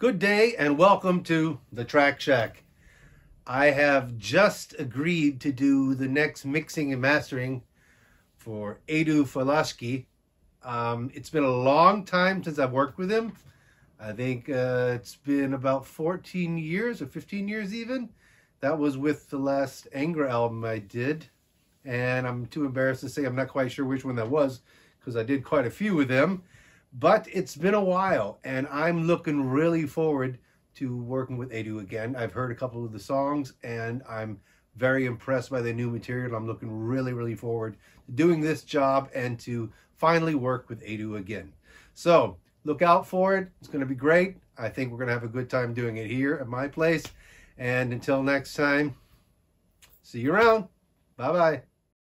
Good day and welcome to the Track Shack. I have just agreed to do the next mixing and mastering for Edu Falaschi. Um, it's been a long time since I've worked with him. I think uh, it's been about 14 years or 15 years even. That was with the last Anger album I did. And I'm too embarrassed to say I'm not quite sure which one that was because I did quite a few with them. But it's been a while, and I'm looking really forward to working with Adu again. I've heard a couple of the songs, and I'm very impressed by the new material. I'm looking really, really forward to doing this job and to finally work with Adu again. So look out for it. It's going to be great. I think we're going to have a good time doing it here at my place. And until next time, see you around. Bye-bye.